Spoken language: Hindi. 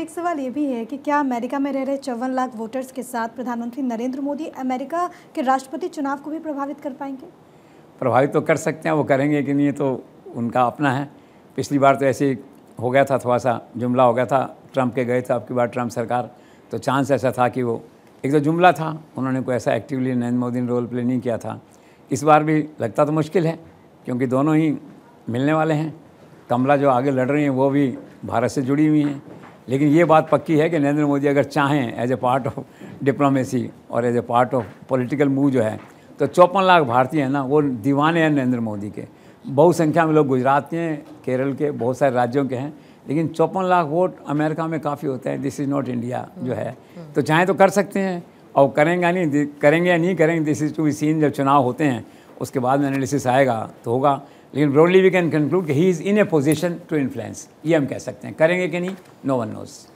एक सवाल ये भी है कि क्या अमेरिका में रह रहे चौवन लाख वोटर्स के साथ प्रधानमंत्री नरेंद्र मोदी अमेरिका के राष्ट्रपति चुनाव को भी प्रभावित कर पाएंगे प्रभावित तो कर सकते हैं वो करेंगे कि नहीं तो उनका अपना है पिछली बार तो ऐसे हो गया था थोड़ा सा जुमला हो गया था ट्रंप के गए थे आपकी बार ट्रंप सरकार तो चांस ऐसा था कि वो एक तो जुमला था उन्होंने कोई ऐसा एक्टिवली नरेंद्र मोदी ने रोल प्ले नहीं किया था इस बार भी लगता तो मुश्किल है क्योंकि दोनों ही मिलने वाले हैं कमला जो आगे लड़ रही हैं वो भी भारत से जुड़ी हुई हैं लेकिन ये बात पक्की है कि नरेंद्र मोदी अगर चाहें as a part of diplomacy और as a part of political move जो है तो चौपन लाख भारतीय हैं ना वो दीवाने हैं नरेंद्र मोदी के बहुसंख्या में लोग गुजरात के हैं केरल के बहुत सारे राज्यों के हैं लेकिन चौपन लाख वोट अमेरिका में काफ़ी होते हैं दिस इज़ नॉट इंडिया जो है तो चाहें तो कर सकते हैं और करेंगे नहीं करेंगे या नहीं करेंगे दिस इज़ टू सीन जब चुनाव होते हैं उसके बाद में एनालिसिस आएगा तो होगा लेकिन ब्रॉडली वी कैन कंक्लूड कि he is in a position to influence ये हम कह सकते हैं करेंगे कि नहीं नो वन नोज